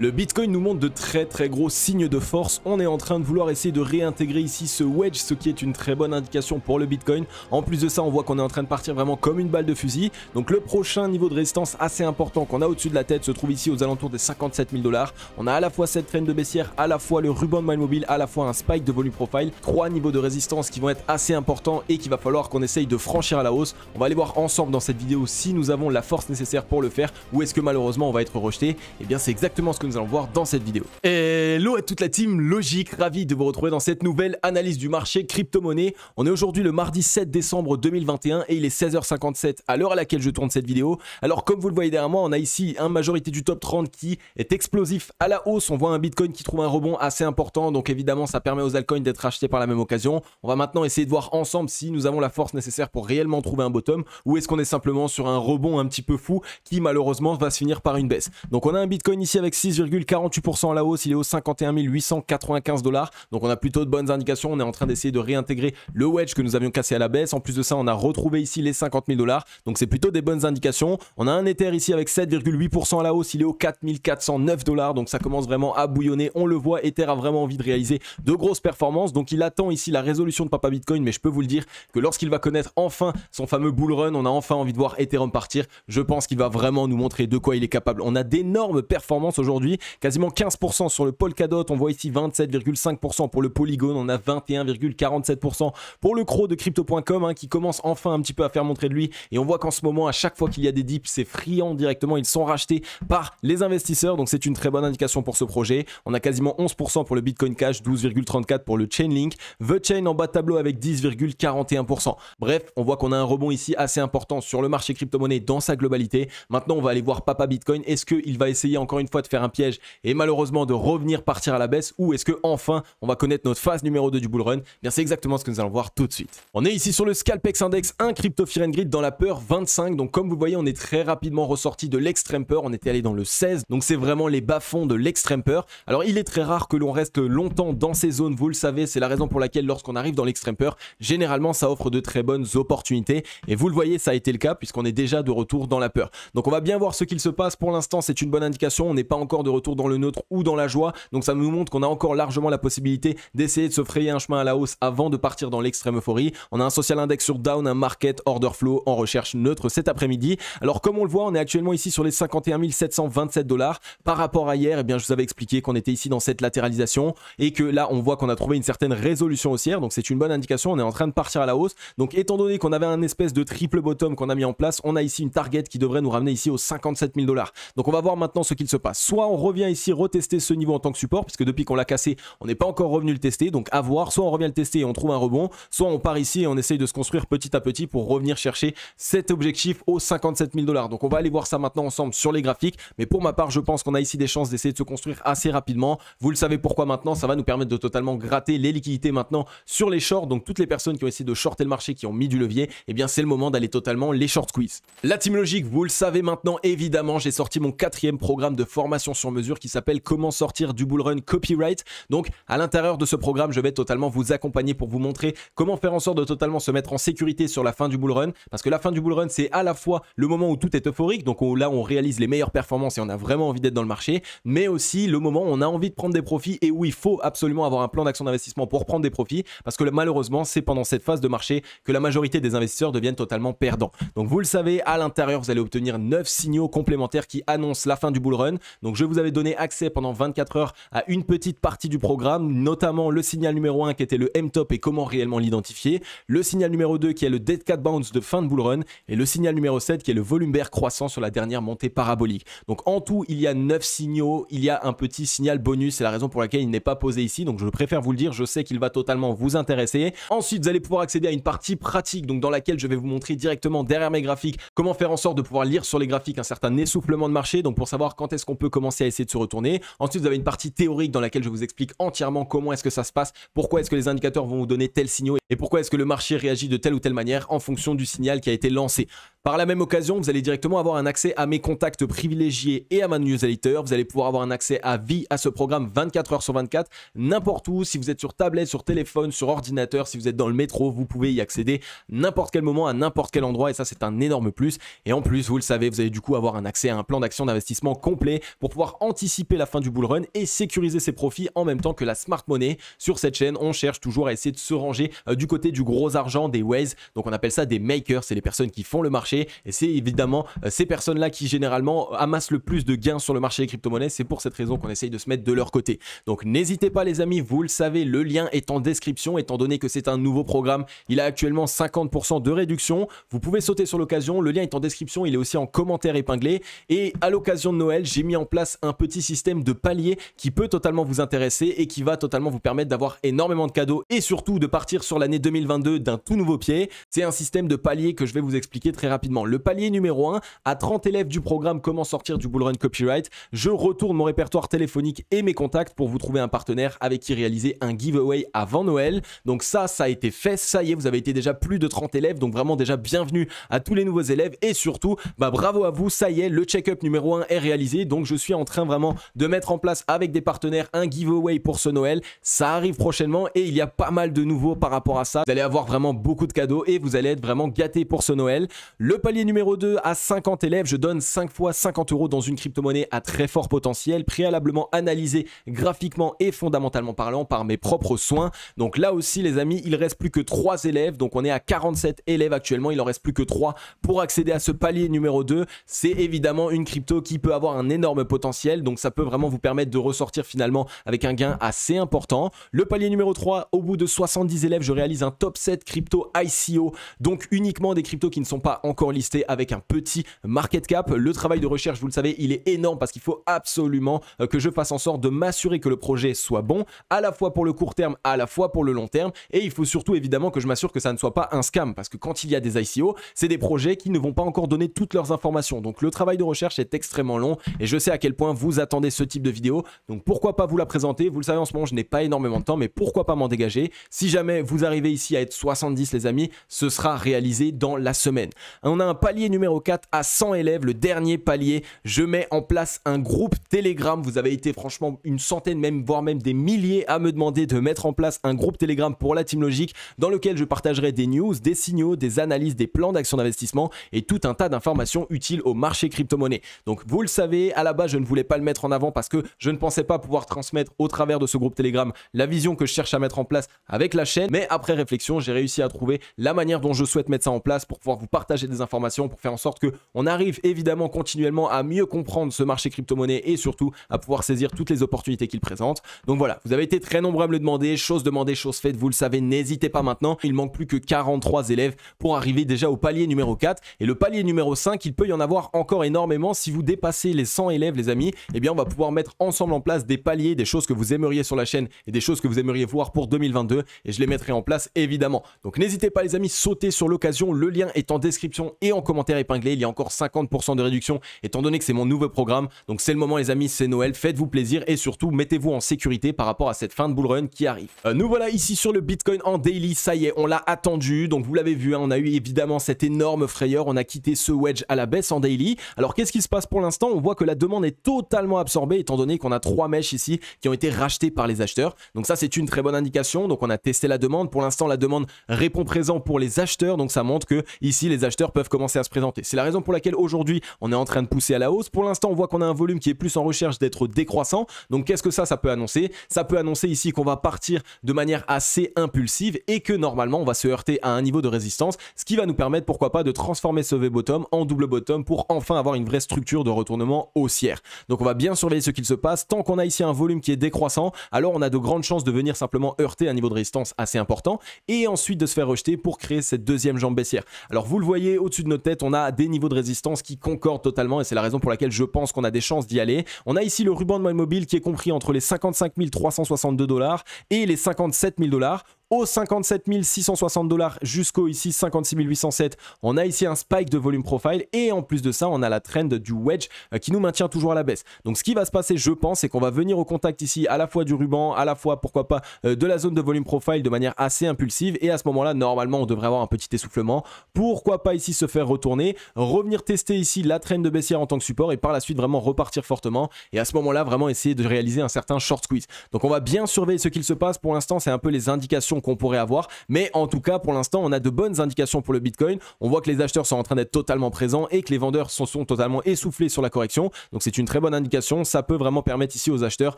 Le Bitcoin nous montre de très très gros signes de force. On est en train de vouloir essayer de réintégrer ici ce wedge, ce qui est une très bonne indication pour le Bitcoin. En plus de ça, on voit qu'on est en train de partir vraiment comme une balle de fusil. Donc le prochain niveau de résistance assez important qu'on a au-dessus de la tête se trouve ici aux alentours des 57 000 dollars. On a à la fois cette traîne de baissière, à la fois le ruban de mine mobile, à la fois un spike de volume profile. Trois niveaux de résistance qui vont être assez importants et qu'il va falloir qu'on essaye de franchir à la hausse. On va aller voir ensemble dans cette vidéo si nous avons la force nécessaire pour le faire ou est-ce que malheureusement on va être rejeté. Et eh bien c'est exactement ce que nous allons voir dans cette vidéo. Hello à toute la team Logique, ravi de vous retrouver dans cette nouvelle analyse du marché crypto-monnaie. On est aujourd'hui le mardi 7 décembre 2021 et il est 16h57 à l'heure à laquelle je tourne cette vidéo. Alors comme vous le voyez derrière moi, on a ici un majorité du top 30 qui est explosif à la hausse. On voit un Bitcoin qui trouve un rebond assez important, donc évidemment ça permet aux altcoins d'être achetés par la même occasion. On va maintenant essayer de voir ensemble si nous avons la force nécessaire pour réellement trouver un bottom ou est-ce qu'on est simplement sur un rebond un petit peu fou qui malheureusement va se finir par une baisse. Donc on a un Bitcoin ici avec 6 48% à la hausse, il est au 51 895 dollars. Donc on a plutôt de bonnes indications, on est en train d'essayer de réintégrer le wedge que nous avions cassé à la baisse. En plus de ça, on a retrouvé ici les 50 000 dollars. Donc c'est plutôt des bonnes indications. On a un Ether ici avec 7,8% à la hausse, il est au 4409 dollars. Donc ça commence vraiment à bouillonner. On le voit, Ether a vraiment envie de réaliser de grosses performances. Donc il attend ici la résolution de Papa Bitcoin, mais je peux vous le dire que lorsqu'il va connaître enfin son fameux bull run, on a enfin envie de voir Ethereum partir. Je pense qu'il va vraiment nous montrer de quoi il est capable. On a d'énormes performances aujourd'hui Quasiment 15% sur le Polkadot, on voit ici 27,5% pour le polygone. on a 21,47% pour le Cro de Crypto.com hein, qui commence enfin un petit peu à faire montrer de lui. Et on voit qu'en ce moment, à chaque fois qu'il y a des dips, c'est friand directement, ils sont rachetés par les investisseurs. Donc c'est une très bonne indication pour ce projet. On a quasiment 11% pour le Bitcoin Cash, 12,34% pour le Chainlink. The Chain en bas de tableau avec 10,41%. Bref, on voit qu'on a un rebond ici assez important sur le marché crypto-monnaie dans sa globalité. Maintenant, on va aller voir Papa Bitcoin. Est-ce qu'il va essayer encore une fois de faire un piège et malheureusement de revenir partir à la baisse ou est-ce que enfin on va connaître notre phase numéro 2 du bull run eh Bien c'est exactement ce que nous allons voir tout de suite. On est ici sur le Scalpex Index 1 Crypto Fear and Grid dans la peur 25 donc comme vous voyez on est très rapidement ressorti de l'extrême peur, on était allé dans le 16 donc c'est vraiment les bas-fonds de l'extrême peur. Alors il est très rare que l'on reste longtemps dans ces zones, vous le savez, c'est la raison pour laquelle lorsqu'on arrive dans l'extrême peur, généralement ça offre de très bonnes opportunités et vous le voyez ça a été le cas puisqu'on est déjà de retour dans la peur. Donc on va bien voir ce qu'il se passe pour l'instant, c'est une bonne indication, on n'est pas encore de retour dans le neutre ou dans la joie. Donc ça nous montre qu'on a encore largement la possibilité d'essayer de se frayer un chemin à la hausse avant de partir dans l'extrême euphorie. On a un social index sur down, un market order flow en recherche neutre cet après-midi. Alors comme on le voit, on est actuellement ici sur les 51 727 dollars par rapport à hier. Et eh bien je vous avais expliqué qu'on était ici dans cette latéralisation et que là on voit qu'on a trouvé une certaine résolution haussière. Donc c'est une bonne indication. On est en train de partir à la hausse. Donc étant donné qu'on avait un espèce de triple bottom qu'on a mis en place, on a ici une target qui devrait nous ramener ici aux 57 000 dollars. Donc on va voir maintenant ce qu'il se passe. Soit on revient ici retester ce niveau en tant que support, puisque depuis qu'on l'a cassé, on n'est pas encore revenu le tester, donc à voir, soit on revient le tester et on trouve un rebond, soit on part ici et on essaye de se construire petit à petit pour revenir chercher cet objectif aux 57 000 dollars. Donc on va aller voir ça maintenant ensemble sur les graphiques, mais pour ma part, je pense qu'on a ici des chances d'essayer de se construire assez rapidement. Vous le savez pourquoi maintenant, ça va nous permettre de totalement gratter les liquidités maintenant sur les shorts, donc toutes les personnes qui ont essayé de shorter le marché, qui ont mis du levier, et eh bien c'est le moment d'aller totalement les short quiz La team logique, vous le savez maintenant, évidemment, j'ai sorti mon quatrième programme de formation sur mesure qui s'appelle Comment sortir du bull run copyright. Donc à l'intérieur de ce programme, je vais totalement vous accompagner pour vous montrer comment faire en sorte de totalement se mettre en sécurité sur la fin du bull run. Parce que la fin du bull run, c'est à la fois le moment où tout est euphorique, donc là on réalise les meilleures performances et on a vraiment envie d'être dans le marché, mais aussi le moment où on a envie de prendre des profits et où il faut absolument avoir un plan d'action d'investissement pour prendre des profits. Parce que malheureusement, c'est pendant cette phase de marché que la majorité des investisseurs deviennent totalement perdants. Donc vous le savez, à l'intérieur, vous allez obtenir neuf signaux complémentaires qui annoncent la fin du bull run. Donc je vous vous avez donné accès pendant 24 heures à une petite partie du programme, notamment le signal numéro 1 qui était le M-top et comment réellement l'identifier, le signal numéro 2 qui est le dead cat bounce de fin de bull run et le signal numéro 7 qui est le volume Bear croissant sur la dernière montée parabolique. Donc en tout, il y a 9 signaux, il y a un petit signal bonus, c'est la raison pour laquelle il n'est pas posé ici, donc je préfère vous le dire, je sais qu'il va totalement vous intéresser. Ensuite, vous allez pouvoir accéder à une partie pratique, donc dans laquelle je vais vous montrer directement derrière mes graphiques comment faire en sorte de pouvoir lire sur les graphiques un certain essoufflement de marché, donc pour savoir quand est-ce qu'on peut commencer à essayer de se retourner. Ensuite, vous avez une partie théorique dans laquelle je vous explique entièrement comment est-ce que ça se passe, pourquoi est-ce que les indicateurs vont vous donner tel signaux et pourquoi est-ce que le marché réagit de telle ou telle manière en fonction du signal qui a été lancé. Par la même occasion, vous allez directement avoir un accès à mes contacts privilégiés et à ma newsletter. Vous allez pouvoir avoir un accès à vie à ce programme 24 heures sur 24, n'importe où. Si vous êtes sur tablette, sur téléphone, sur ordinateur, si vous êtes dans le métro, vous pouvez y accéder n'importe quel moment, à n'importe quel endroit. Et ça, c'est un énorme plus. Et en plus, vous le savez, vous allez du coup avoir un accès à un plan d'action d'investissement complet pour pouvoir anticiper la fin du bull run et sécuriser ses profits en même temps que la smart money. Sur cette chaîne, on cherche toujours à essayer de se ranger euh, du côté du gros argent, des ways. Donc on appelle ça des makers, c'est les personnes qui font le marché et c'est évidemment euh, ces personnes-là qui généralement amassent le plus de gains sur le marché des crypto-monnaies. C'est pour cette raison qu'on essaye de se mettre de leur côté. Donc n'hésitez pas les amis, vous le savez, le lien est en description étant donné que c'est un nouveau programme. Il a actuellement 50% de réduction. Vous pouvez sauter sur l'occasion. Le lien est en description. Il est aussi en commentaire épinglé. Et à l'occasion de Noël, j'ai mis en place un petit système de palier qui peut totalement vous intéresser et qui va totalement vous permettre d'avoir énormément de cadeaux et surtout de partir sur l'année 2022 d'un tout nouveau pied. C'est un système de palier que je vais vous expliquer très rapidement le palier numéro 1, à 30 élèves du programme Comment sortir du bullrun copyright, je retourne mon répertoire téléphonique et mes contacts pour vous trouver un partenaire avec qui réaliser un giveaway avant Noël. Donc ça, ça a été fait, ça y est, vous avez été déjà plus de 30 élèves, donc vraiment déjà bienvenue à tous les nouveaux élèves et surtout, bah bravo à vous, ça y est, le check-up numéro 1 est réalisé, donc je suis en train vraiment de mettre en place avec des partenaires un giveaway pour ce Noël, ça arrive prochainement et il y a pas mal de nouveaux par rapport à ça, vous allez avoir vraiment beaucoup de cadeaux et vous allez être vraiment gâtés pour ce Noël. Le le palier numéro 2 à 50 élèves, je donne 5 fois 50 euros dans une crypto-monnaie à très fort potentiel, préalablement analysée graphiquement et fondamentalement parlant par mes propres soins. Donc là aussi les amis, il reste plus que 3 élèves, donc on est à 47 élèves actuellement, il en reste plus que 3 pour accéder à ce palier numéro 2. C'est évidemment une crypto qui peut avoir un énorme potentiel, donc ça peut vraiment vous permettre de ressortir finalement avec un gain assez important. Le palier numéro 3, au bout de 70 élèves, je réalise un top 7 crypto ICO, donc uniquement des cryptos qui ne sont pas encore listé avec un petit market cap. Le travail de recherche, vous le savez, il est énorme parce qu'il faut absolument euh, que je fasse en sorte de m'assurer que le projet soit bon, à la fois pour le court terme, à la fois pour le long terme. Et il faut surtout évidemment que je m'assure que ça ne soit pas un scam parce que quand il y a des ICO, c'est des projets qui ne vont pas encore donner toutes leurs informations. Donc le travail de recherche est extrêmement long et je sais à quel point vous attendez ce type de vidéo. Donc pourquoi pas vous la présenter Vous le savez en ce moment, je n'ai pas énormément de temps, mais pourquoi pas m'en dégager Si jamais vous arrivez ici à être 70 les amis, ce sera réalisé dans la semaine. On a un palier numéro 4 à 100 élèves, le dernier palier. Je mets en place un groupe Telegram. Vous avez été franchement une centaine, même voire même des milliers à me demander de mettre en place un groupe Telegram pour la Team Logique dans lequel je partagerai des news, des signaux, des analyses, des plans d'action d'investissement et tout un tas d'informations utiles au marché crypto-monnaie. Donc vous le savez, à la base, je ne voulais pas le mettre en avant parce que je ne pensais pas pouvoir transmettre au travers de ce groupe Telegram la vision que je cherche à mettre en place avec la chaîne. Mais après réflexion, j'ai réussi à trouver la manière dont je souhaite mettre ça en place pour pouvoir vous partager informations pour faire en sorte que on arrive évidemment continuellement à mieux comprendre ce marché crypto-monnaie et surtout à pouvoir saisir toutes les opportunités qu'il présente. Donc voilà, vous avez été très nombreux à me le demander, chose demandée, chose faite, vous le savez, n'hésitez pas maintenant. Il manque plus que 43 élèves pour arriver déjà au palier numéro 4 et le palier numéro 5, il peut y en avoir encore énormément si vous dépassez les 100 élèves les amis, et eh bien on va pouvoir mettre ensemble en place des paliers, des choses que vous aimeriez sur la chaîne et des choses que vous aimeriez voir pour 2022 et je les mettrai en place évidemment. Donc n'hésitez pas les amis, sautez sur l'occasion, le lien est en description et en commentaire épinglé. Il y a encore 50% de réduction étant donné que c'est mon nouveau programme. Donc c'est le moment les amis, c'est Noël, faites-vous plaisir et surtout mettez-vous en sécurité par rapport à cette fin de run qui arrive. Euh, nous voilà ici sur le Bitcoin en daily, ça y est, on l'a attendu. Donc vous l'avez vu, hein, on a eu évidemment cette énorme frayeur, on a quitté ce wedge à la baisse en daily. Alors qu'est-ce qui se passe pour l'instant On voit que la demande est totalement absorbée étant donné qu'on a trois mèches ici qui ont été rachetées par les acheteurs. Donc ça c'est une très bonne indication. Donc on a testé la demande. Pour l'instant la demande répond présent pour les acheteurs. Donc ça montre que ici les acheteurs peuvent commencer à se présenter. C'est la raison pour laquelle aujourd'hui on est en train de pousser à la hausse. Pour l'instant, on voit qu'on a un volume qui est plus en recherche d'être décroissant. Donc qu'est-ce que ça, ça peut annoncer Ça peut annoncer ici qu'on va partir de manière assez impulsive et que normalement on va se heurter à un niveau de résistance, ce qui va nous permettre pourquoi pas de transformer ce V-bottom en double bottom pour enfin avoir une vraie structure de retournement haussière. Donc on va bien surveiller ce qu'il se passe. Tant qu'on a ici un volume qui est décroissant, alors on a de grandes chances de venir simplement heurter un niveau de résistance assez important et ensuite de se faire rejeter pour créer cette deuxième jambe baissière. Alors vous le voyez au-dessus de notre tête, on a des niveaux de résistance qui concordent totalement et c'est la raison pour laquelle je pense qu'on a des chances d'y aller. On a ici le ruban de mobile qui est compris entre les 55 362 dollars et les 57 000 dollars aux 57 660 dollars jusqu'au ici 56 807. On a ici un spike de volume profile et en plus de ça, on a la trend du wedge euh, qui nous maintient toujours à la baisse. Donc ce qui va se passer, je pense, c'est qu'on va venir au contact ici à la fois du ruban, à la fois pourquoi pas euh, de la zone de volume profile de manière assez impulsive et à ce moment-là, normalement, on devrait avoir un petit essoufflement. Pourquoi pas ici se faire retourner, revenir tester ici la trend de baissière en tant que support et par la suite vraiment repartir fortement et à ce moment-là, vraiment essayer de réaliser un certain short squeeze. Donc on va bien surveiller ce qu'il se passe. Pour l'instant, c'est un peu les indications qu'on pourrait avoir. Mais en tout cas, pour l'instant, on a de bonnes indications pour le Bitcoin. On voit que les acheteurs sont en train d'être totalement présents et que les vendeurs sont, sont totalement essoufflés sur la correction. Donc c'est une très bonne indication. Ça peut vraiment permettre ici aux acheteurs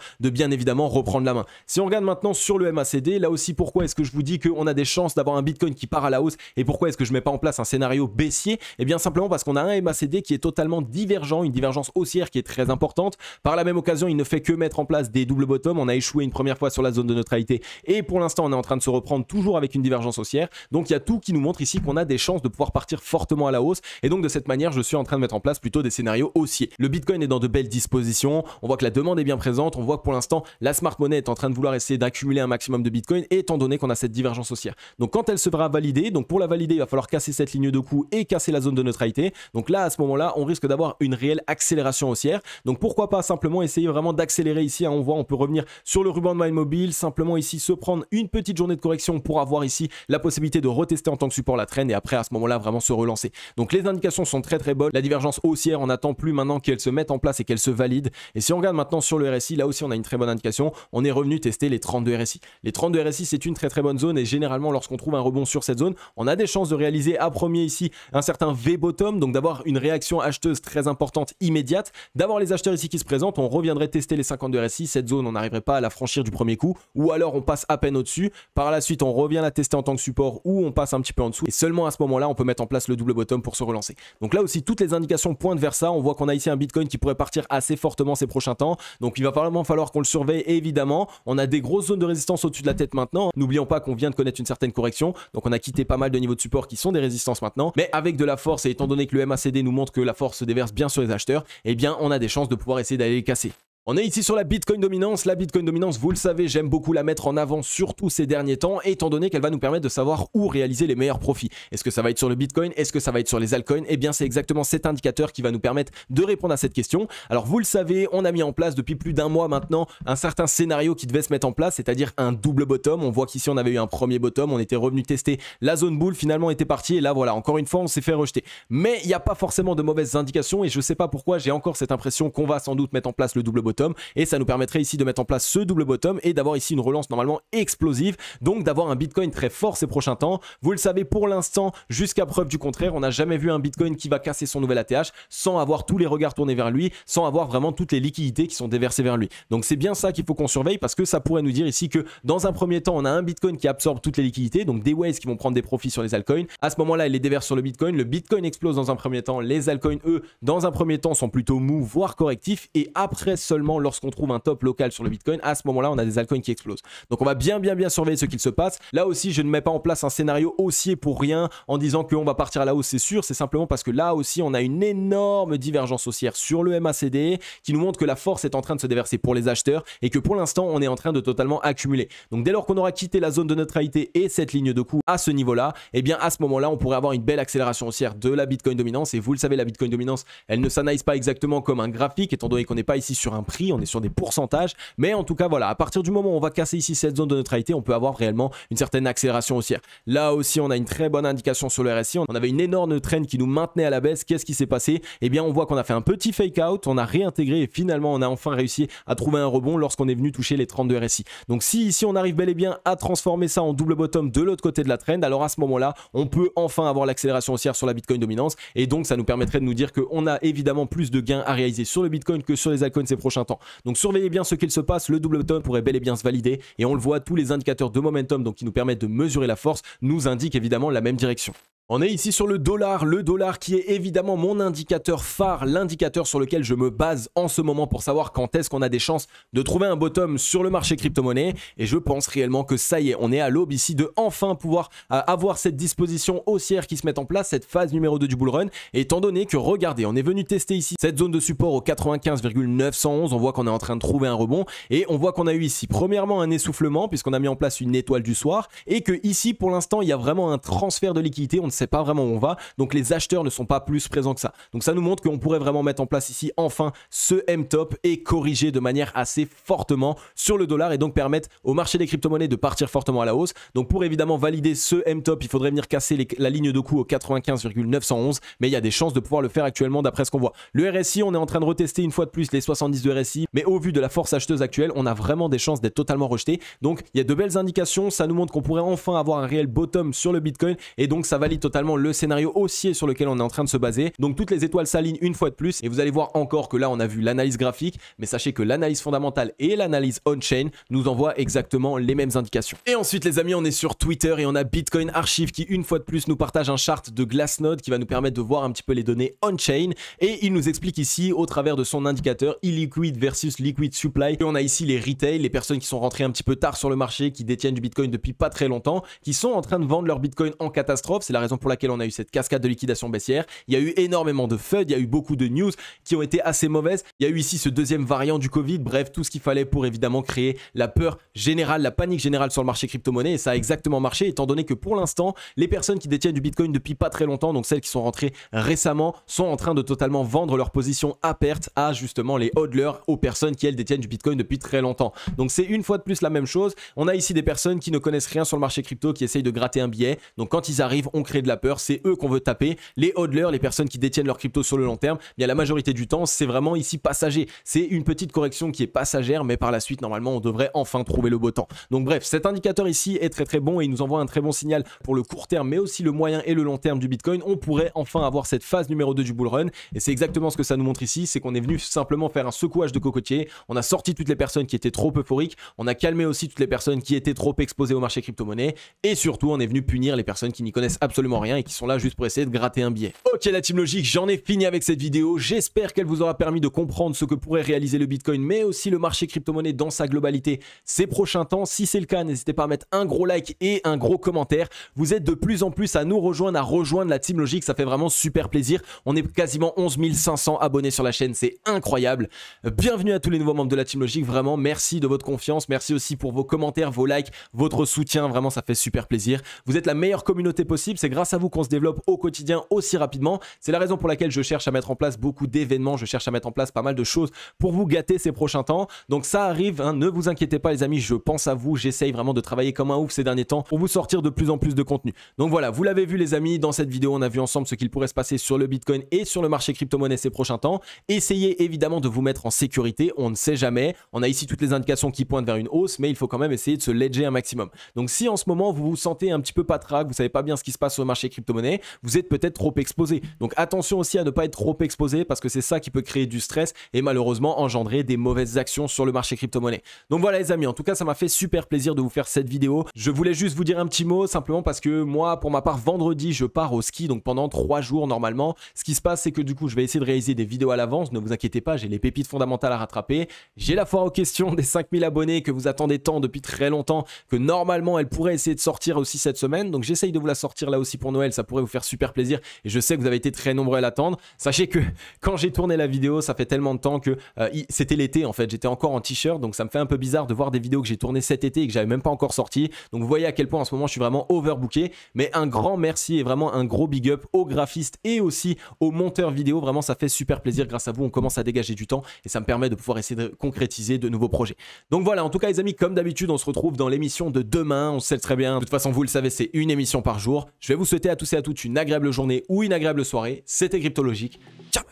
de bien évidemment reprendre la main. Si on regarde maintenant sur le MACD, là aussi, pourquoi est-ce que je vous dis qu'on a des chances d'avoir un Bitcoin qui part à la hausse et pourquoi est-ce que je mets pas en place un scénario baissier Eh bien simplement parce qu'on a un MACD qui est totalement divergent, une divergence haussière qui est très importante. Par la même occasion, il ne fait que mettre en place des double bottoms, On a échoué une première fois sur la zone de neutralité et pour l'instant, on est en train de reprendre toujours avec une divergence haussière. Donc il y a tout qui nous montre ici qu'on a des chances de pouvoir partir fortement à la hausse. Et donc de cette manière, je suis en train de mettre en place plutôt des scénarios haussiers. Le Bitcoin est dans de belles dispositions. On voit que la demande est bien présente. On voit que pour l'instant, la smart monnaie est en train de vouloir essayer d'accumuler un maximum de Bitcoin, étant donné qu'on a cette divergence haussière. Donc quand elle se verra validée, donc pour la valider, il va falloir casser cette ligne de coût et casser la zone de neutralité. Donc là, à ce moment-là, on risque d'avoir une réelle accélération haussière. Donc pourquoi pas simplement essayer vraiment d'accélérer ici. Hein, on voit, on peut revenir sur le ruban de My Mobile, simplement ici se prendre une petite journée correction pour avoir ici la possibilité de retester en tant que support la traîne et après à ce moment-là vraiment se relancer. Donc les indications sont très très bonnes. La divergence haussière, on n'attend plus maintenant qu'elle se mette en place et qu'elle se valide. Et si on regarde maintenant sur le RSI, là aussi on a une très bonne indication. On est revenu tester les 32 RSI. Les 32 RSI, c'est une très très bonne zone et généralement lorsqu'on trouve un rebond sur cette zone, on a des chances de réaliser à premier ici un certain V-bottom, donc d'avoir une réaction acheteuse très importante immédiate, d'avoir les acheteurs ici qui se présentent, on reviendrait tester les 52 RSI, cette zone on n'arriverait pas à la franchir du premier coup, ou alors on passe à peine au-dessus. Par par la suite, on revient la tester en tant que support ou on passe un petit peu en dessous. Et seulement à ce moment-là, on peut mettre en place le double bottom pour se relancer. Donc là aussi, toutes les indications pointent vers ça. On voit qu'on a ici un Bitcoin qui pourrait partir assez fortement ces prochains temps. Donc il va vraiment falloir qu'on le surveille évidemment. On a des grosses zones de résistance au-dessus de la tête maintenant. N'oublions pas qu'on vient de connaître une certaine correction. Donc on a quitté pas mal de niveaux de support qui sont des résistances maintenant. Mais avec de la force et étant donné que le MACD nous montre que la force se déverse bien sur les acheteurs, eh bien on a des chances de pouvoir essayer d'aller les casser. On est ici sur la Bitcoin dominance. La Bitcoin dominance, vous le savez, j'aime beaucoup la mettre en avant, surtout ces derniers temps, étant donné qu'elle va nous permettre de savoir où réaliser les meilleurs profits. Est-ce que ça va être sur le Bitcoin Est-ce que ça va être sur les altcoins Eh bien, c'est exactement cet indicateur qui va nous permettre de répondre à cette question. Alors, vous le savez, on a mis en place depuis plus d'un mois maintenant un certain scénario qui devait se mettre en place, c'est-à-dire un double bottom. On voit qu'ici, on avait eu un premier bottom, on était revenu tester la zone boule, finalement était parti, et là, voilà, encore une fois, on s'est fait rejeter. Mais il n'y a pas forcément de mauvaises indications, et je ne sais pas pourquoi j'ai encore cette impression qu'on va sans doute mettre en place le double bottom et ça nous permettrait ici de mettre en place ce double bottom et d'avoir ici une relance normalement explosive donc d'avoir un bitcoin très fort ces prochains temps vous le savez pour l'instant jusqu'à preuve du contraire on n'a jamais vu un bitcoin qui va casser son nouvel ATH sans avoir tous les regards tournés vers lui sans avoir vraiment toutes les liquidités qui sont déversées vers lui donc c'est bien ça qu'il faut qu'on surveille parce que ça pourrait nous dire ici que dans un premier temps on a un bitcoin qui absorbe toutes les liquidités donc des ways qui vont prendre des profits sur les altcoins à ce moment là il les déverse sur le bitcoin le bitcoin explose dans un premier temps les altcoins eux dans un premier temps sont plutôt mous voire correctifs et après seulement lorsqu'on trouve un top local sur le Bitcoin, à ce moment-là, on a des altcoins qui explosent. Donc on va bien, bien, bien surveiller ce qu'il se passe. Là aussi, je ne mets pas en place un scénario haussier pour rien en disant qu'on va partir à la hausse, c'est sûr. C'est simplement parce que là aussi, on a une énorme divergence haussière sur le MACD qui nous montre que la force est en train de se déverser pour les acheteurs et que pour l'instant, on est en train de totalement accumuler. Donc dès lors qu'on aura quitté la zone de neutralité et cette ligne de coût à ce niveau-là, eh bien à ce moment-là, on pourrait avoir une belle accélération haussière de la Bitcoin dominance. Et vous le savez, la Bitcoin dominance, elle ne s'analyse pas exactement comme un graphique, étant donné qu'on n'est pas ici sur un prix on est sur des pourcentages. Mais en tout cas, voilà, à partir du moment où on va casser ici cette zone de neutralité, on peut avoir réellement une certaine accélération haussière. Là aussi, on a une très bonne indication sur le RSI. On avait une énorme traîne qui nous maintenait à la baisse. Qu'est-ce qui s'est passé et eh bien, on voit qu'on a fait un petit fake out, on a réintégré et finalement, on a enfin réussi à trouver un rebond lorsqu'on est venu toucher les 32 RSI. Donc, si ici, on arrive bel et bien à transformer ça en double bottom de l'autre côté de la trend, alors à ce moment-là, on peut enfin avoir l'accélération haussière sur la Bitcoin dominance et donc ça nous permettrait de nous dire qu'on a évidemment plus de gains à réaliser sur le Bitcoin que sur les altcoins ces prochains temps. Donc surveillez bien ce qu'il se passe, le double ton pourrait bel et bien se valider, et on le voit, tous les indicateurs de momentum, donc qui nous permettent de mesurer la force, nous indiquent évidemment la même direction. On est ici sur le dollar, le dollar qui est évidemment mon indicateur phare, l'indicateur sur lequel je me base en ce moment pour savoir quand est-ce qu'on a des chances de trouver un bottom sur le marché crypto-monnaie. Et je pense réellement que ça y est, on est à l'aube ici de enfin pouvoir euh, avoir cette disposition haussière qui se met en place, cette phase numéro 2 du bull run. étant donné que, regardez, on est venu tester ici cette zone de support au 95,911, on voit qu'on est en train de trouver un rebond et on voit qu'on a eu ici premièrement un essoufflement puisqu'on a mis en place une étoile du soir et que ici pour l'instant il y a vraiment un transfert de liquidité sait pas vraiment où on va. Donc les acheteurs ne sont pas plus présents que ça. Donc ça nous montre qu'on pourrait vraiment mettre en place ici enfin ce M-top et corriger de manière assez fortement sur le dollar et donc permettre au marché des crypto-monnaies de partir fortement à la hausse. Donc pour évidemment valider ce M-top, il faudrait venir casser la ligne de coût au 95,911, mais il y a des chances de pouvoir le faire actuellement d'après ce qu'on voit. Le RSI, on est en train de retester une fois de plus les 70 de RSI, mais au vu de la force acheteuse actuelle, on a vraiment des chances d'être totalement rejeté. Donc il y a de belles indications, ça nous montre qu'on pourrait enfin avoir un réel bottom sur le Bitcoin et donc ça valide totalement le scénario haussier sur lequel on est en train de se baser. Donc toutes les étoiles s'alignent une fois de plus et vous allez voir encore que là on a vu l'analyse graphique, mais sachez que l'analyse fondamentale et l'analyse on-chain nous envoient exactement les mêmes indications. Et ensuite les amis, on est sur Twitter et on a Bitcoin Archive qui une fois de plus nous partage un chart de Glassnode qui va nous permettre de voir un petit peu les données on-chain et il nous explique ici au travers de son indicateur illiquid versus liquid supply. Et on a ici les retail, les personnes qui sont rentrées un petit peu tard sur le marché, qui détiennent du Bitcoin depuis pas très longtemps, qui sont en train de vendre leur Bitcoin en catastrophe. C'est la raison pour laquelle on a eu cette cascade de liquidation baissière. Il y a eu énormément de FUD, il y a eu beaucoup de news qui ont été assez mauvaises. Il y a eu ici ce deuxième variant du Covid, bref, tout ce qu'il fallait pour évidemment créer la peur générale, la panique générale sur le marché crypto-monnaie. Et ça a exactement marché, étant donné que pour l'instant, les personnes qui détiennent du Bitcoin depuis pas très longtemps, donc celles qui sont rentrées récemment, sont en train de totalement vendre leur position à perte à justement les hodlers, aux personnes qui elles détiennent du Bitcoin depuis très longtemps. Donc c'est une fois de plus la même chose. On a ici des personnes qui ne connaissent rien sur le marché crypto, qui essayent de gratter un billet. Donc quand ils arrivent, on crée de la peur, c'est eux qu'on veut taper. Les hodlers, les personnes qui détiennent leur crypto sur le long terme, bien la majorité du temps, c'est vraiment ici passager. C'est une petite correction qui est passagère, mais par la suite, normalement, on devrait enfin trouver le beau temps. Donc bref, cet indicateur ici est très très bon et il nous envoie un très bon signal pour le court terme, mais aussi le moyen et le long terme du Bitcoin. On pourrait enfin avoir cette phase numéro 2 du bull run et c'est exactement ce que ça nous montre ici, c'est qu'on est venu simplement faire un secouage de cocotier. On a sorti toutes les personnes qui étaient trop euphoriques, on a calmé aussi toutes les personnes qui étaient trop exposées au marché crypto-monnaie et surtout, on est venu punir les personnes qui n'y connaissent absolument rien et qui sont là juste pour essayer de gratter un billet. Ok la team logique, j'en ai fini avec cette vidéo. J'espère qu'elle vous aura permis de comprendre ce que pourrait réaliser le Bitcoin, mais aussi le marché crypto-monnaie dans sa globalité ces prochains temps. Si c'est le cas, n'hésitez pas à mettre un gros like et un gros commentaire. Vous êtes de plus en plus à nous rejoindre, à rejoindre la team logique. Ça fait vraiment super plaisir. On est quasiment 11 500 abonnés sur la chaîne. C'est incroyable. Bienvenue à tous les nouveaux membres de la team logique. Vraiment, merci de votre confiance. Merci aussi pour vos commentaires, vos likes, votre soutien. Vraiment, ça fait super plaisir. Vous êtes la meilleure communauté possible. C'est grâce à vous qu'on se développe au quotidien aussi rapidement. C'est la raison pour laquelle je cherche à mettre en place beaucoup d'événements, je cherche à mettre en place pas mal de choses pour vous gâter ces prochains temps. Donc ça arrive, hein, ne vous inquiétez pas les amis, je pense à vous, j'essaye vraiment de travailler comme un ouf ces derniers temps pour vous sortir de plus en plus de contenu. Donc voilà, vous l'avez vu les amis, dans cette vidéo on a vu ensemble ce qu'il pourrait se passer sur le Bitcoin et sur le marché crypto-monnaie ces prochains temps. Essayez évidemment de vous mettre en sécurité, on ne sait jamais. On a ici toutes les indications qui pointent vers une hausse, mais il faut quand même essayer de se ledger un maximum. Donc si en ce moment vous vous sentez un petit peu patraque, vous savez pas bien ce qui se passe marché crypto-monnaie, vous êtes peut-être trop exposé. Donc attention aussi à ne pas être trop exposé parce que c'est ça qui peut créer du stress et malheureusement engendrer des mauvaises actions sur le marché crypto-monnaie. Donc voilà les amis, en tout cas ça m'a fait super plaisir de vous faire cette vidéo. Je voulais juste vous dire un petit mot simplement parce que moi pour ma part vendredi je pars au ski donc pendant trois jours normalement. Ce qui se passe c'est que du coup je vais essayer de réaliser des vidéos à l'avance, ne vous inquiétez pas, j'ai les pépites fondamentales à rattraper. J'ai la foire aux questions des 5000 abonnés que vous attendez tant depuis très longtemps que normalement elle pourrait essayer de sortir aussi cette semaine donc j'essaye de vous la sortir là aussi pour Noël, ça pourrait vous faire super plaisir et je sais que vous avez été très nombreux à l'attendre. Sachez que quand j'ai tourné la vidéo, ça fait tellement de temps que euh, c'était l'été en fait, j'étais encore en t-shirt donc ça me fait un peu bizarre de voir des vidéos que j'ai tournées cet été et que j'avais même pas encore sorti. Donc vous voyez à quel point en ce moment je suis vraiment overbooké, mais un grand merci et vraiment un gros big up aux graphistes et aussi aux monteurs vidéo, vraiment ça fait super plaisir grâce à vous, on commence à dégager du temps et ça me permet de pouvoir essayer de concrétiser de nouveaux projets. Donc voilà, en tout cas les amis, comme d'habitude, on se retrouve dans l'émission de demain, on sait très bien, de toute façon vous le savez, c'est une émission par jour. Je vais vous vous souhaiter à tous et à toutes une agréable journée ou une agréable soirée. C'était Cryptologique. Ciao